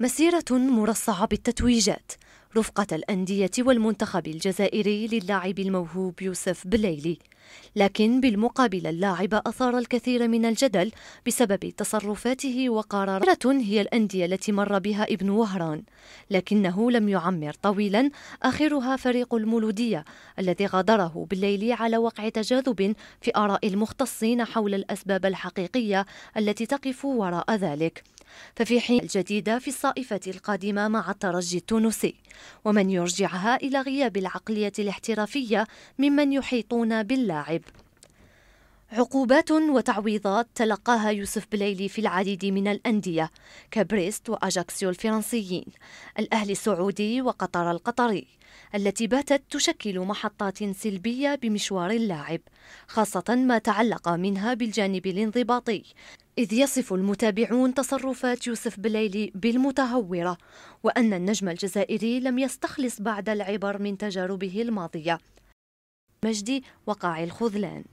مسيرة مرصعة بالتتويجات رفقة الأندية والمنتخب الجزائري للاعب الموهوب يوسف بليلي لكن بالمقابل اللاعب أثار الكثير من الجدل بسبب تصرفاته وقرارات هي الأندية التي مر بها ابن وهران لكنه لم يعمر طويلا آخرها فريق المولودية الذي غادره بالليل على وقع تجاذب في آراء المختصين حول الأسباب الحقيقية التي تقف وراء ذلك ففي حين الجديدة في الصائفة القادمة مع الترجي التونسي ومن يرجعها إلى غياب العقلية الاحترافية ممن يحيطون بالله اللاعب عقوبات وتعويضات تلقاها يوسف بليلي في العديد من الأندية كبريست وأجاكسيو الفرنسيين الأهلي السعودي وقطر القطري التي باتت تشكل محطات سلبية بمشوار اللاعب خاصة ما تعلق منها بالجانب الانضباطي إذ يصف المتابعون تصرفات يوسف بليلي بالمتهورة وأن النجم الجزائري لم يستخلص بعد العبر من تجاربه الماضية مجدي وقاع الخذلان